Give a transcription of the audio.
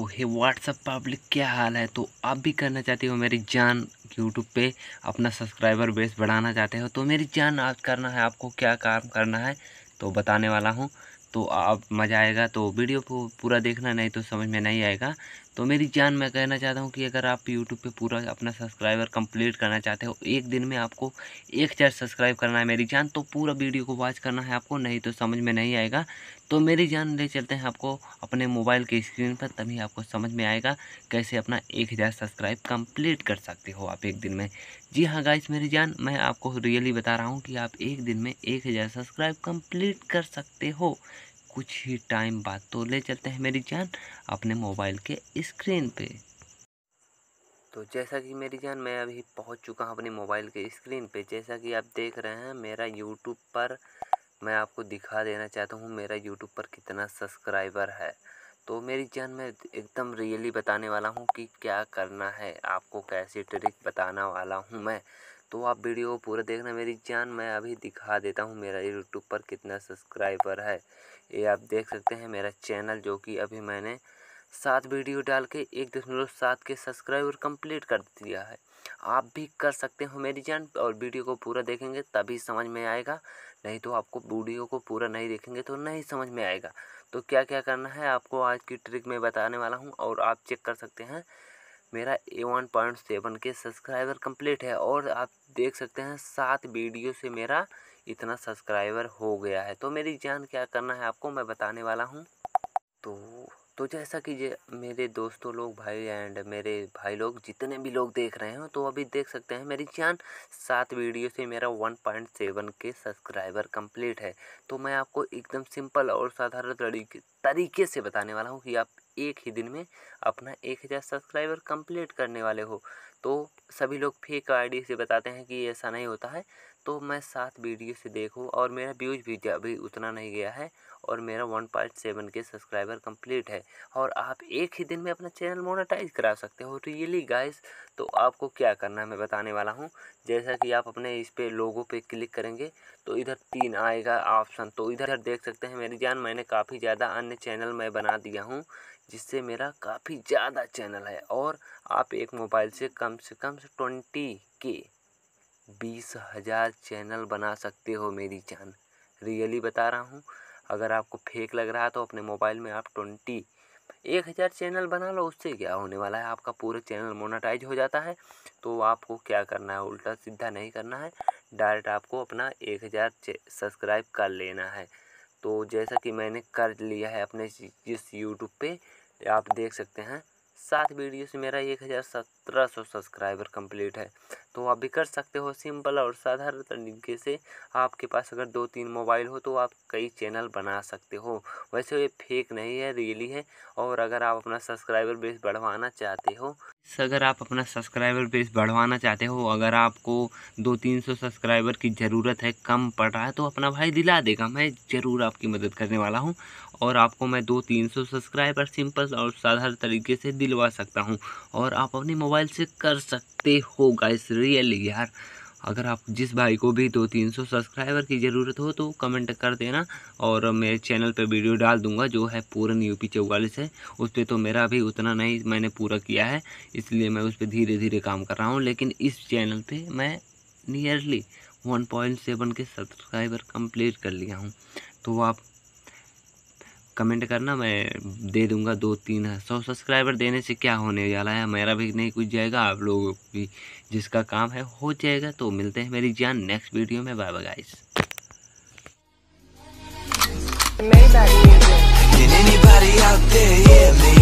ओहे WhatsApp public क्या हाल है तो आप भी करना चाहते हो मेरी जान यूट्यूब पे अपना सब्सक्राइबर बेस बढ़ाना चाहते हो तो मेरी जान आज करना है आपको क्या काम करना है तो बताने वाला हूँ तो आप मज़ा आएगा तो वीडियो को पूरा देखना नहीं तो समझ में नहीं आएगा तो मेरी जान मैं कहना चाहता हूँ कि अगर आप यूट्यूब पे पूरा अपना सब्सक्राइबर कंप्लीट करना चाहते हो एक दिन में आपको एक हज़ार सब्सक्राइब करना है मेरी जान तो पूरा वीडियो को वॉच करना है आपको नहीं तो समझ में नहीं आएगा तो मेरी जान ले चलते हैं आपको अपने मोबाइल के स्क्रीन पर तभी आपको समझ में आएगा कैसे अपना एक हज़ार सब्सक्राइब कंप्लीट कर सकते हो आप एक दिन में जी हाँ गाइस मेरी जान मैं आपको रियली बता रहा हूँ कि आप एक दिन में एक हज़ार सब्सक्राइब कंप्लीट कर सकते हो कुछ ही टाइम बाद तो ले चलते हैं मेरी जान अपने मोबाइल के स्क्रीन पे तो जैसा कि मेरी जान मैं अभी पहुंच चुका हूं अपने मोबाइल के स्क्रीन पे जैसा कि आप देख रहे हैं मेरा यूट्यूब पर मैं आपको दिखा देना चाहता हूं मेरा यूट्यूब पर कितना सब्सक्राइबर है तो मेरी जान मैं एकदम रियली बताने वाला हूँ कि क्या करना है आपको कैसी ट्रिक बताना वाला हूँ मैं तो आप वीडियो पूरा देखना मेरी जान मैं अभी दिखा देता हूँ मेरा यूट्यूब पर कितना सब्सक्राइबर है ये आप देख सकते हैं मेरा चैनल जो कि अभी मैंने सात वीडियो डाल के एक दशमलव सात के सब्सक्राइबर कंप्लीट कर दिया है आप भी कर सकते हो मेरी जान और वीडियो को पूरा देखेंगे तभी समझ में आएगा नहीं तो आपको वीडियो को पूरा नहीं देखेंगे तो नहीं समझ में आएगा तो क्या क्या करना है आपको आज की ट्रिक मैं बताने वाला हूँ और आप चेक कर सकते हैं मेरा a one point seven K subscriber complete है और आप देख सकते हैं सात वीडियो से मेरा इतना सब्सक्राइबर हो गया है तो मेरी जान क्या करना है आपको मैं बताने वाला हूँ तो तो जैसा कि मेरे दोस्तों लोग भाई एंड मेरे भाई लोग जितने भी लोग देख रहे हैं तो अभी देख सकते हैं मेरी जान सात वीडियो से मेरा one point seven K subscriber complete है तो मैं आपको एकदम सिंपल और साधारण तरीके तरीके से बताने वाला हूँ कि आप एक ही दिन में अपना एक हज़ार सब्सक्राइबर कंप्लीट करने वाले हो तो सभी लोग फेक आईडी से बताते हैं कि ऐसा नहीं होता है तो मैं सात वीडियो से देखूँ और मेरा व्यूज़ भी अभी उतना नहीं गया है और मेरा one point seven K subscriber complete है और आप एक ही दिन में अपना चैनल मोनेटाइज करा सकते हो रियली तो गाइस तो आपको क्या करना है मैं बताने वाला हूँ जैसा कि आप अपने इस पर लोगों पे क्लिक करेंगे तो इधर तीन आएगा ऑप्शन तो इधर देख सकते हैं मेरी जान मैंने काफ़ी ज़्यादा अन्य चैनल मैं बना दिया हूँ जिससे मेरा काफ़ी ज़्यादा चैनल है और आप एक मोबाइल से कम से कम से ट्वेंटी के बीस हज़ार चैनल बना सकते हो मेरी जान रियली बता रहा हूँ अगर आपको फेक लग रहा है तो अपने मोबाइल में आप ट्वेंटी एक हज़ार चैनल बना लो उससे क्या होने वाला है आपका पूरा चैनल मोनाटाइज हो जाता है तो आपको क्या करना है उल्टा सीधा नहीं करना है डायरेक्ट आपको अपना एक हज़ार सब्सक्राइब कर लेना है तो जैसा कि मैंने कर लिया है अपने जिस यूट्यूब पे आप देख सकते हैं सात वीडियो से मेरा एक हज़ार सत्रह सौ सब्सक्राइबर कंप्लीट है तो आप भी कर सकते हो सिंपल और साधारण तरीके से आपके पास अगर दो तीन मोबाइल हो तो आप कई चैनल बना सकते हो वैसे ये फेक नहीं है रियली है और अगर आप अपना सब्सक्राइबर बेस बढ़वाना चाहते हो अगर आप अपना सब्सक्राइबर बेस बढ़वाना चाहते हो अगर आपको दो तीन सौ सब्सक्राइबर की ज़रूरत है कम पड़ रहा है तो अपना भाई दिला देगा मैं ज़रूर आपकी मदद करने वाला हूँ और आपको मैं दो तीन सौ सब्सक्राइबर सिंपल और साधारण तरीके से दिलवा सकता हूँ और आप अपने मोबाइल से कर सकते हो गाइस रियली यार अगर आप जिस भाई को भी दो तीन सौ सब्सक्राइबर की ज़रूरत हो तो कमेंट कर देना और मेरे चैनल पे वीडियो डाल दूंगा जो है पूरन यूपी चौवालीस है उस पर तो मेरा भी उतना नहीं मैंने पूरा किया है इसलिए मैं उस पर धीरे धीरे काम कर रहा हूँ लेकिन इस चैनल पर मैं nearly one point seven K subscriber complete कर लिया हूँ तो आप कमेंट करना मैं दे दूंगा दो तीन सौ सब्सक्राइबर देने से क्या होने वाला है मेरा भी नहीं कुछ जाएगा आप लोगों भी जिसका काम है हो जाएगा तो मिलते हैं मेरी जान नेक्स्ट वीडियो में बाय बाय गाइस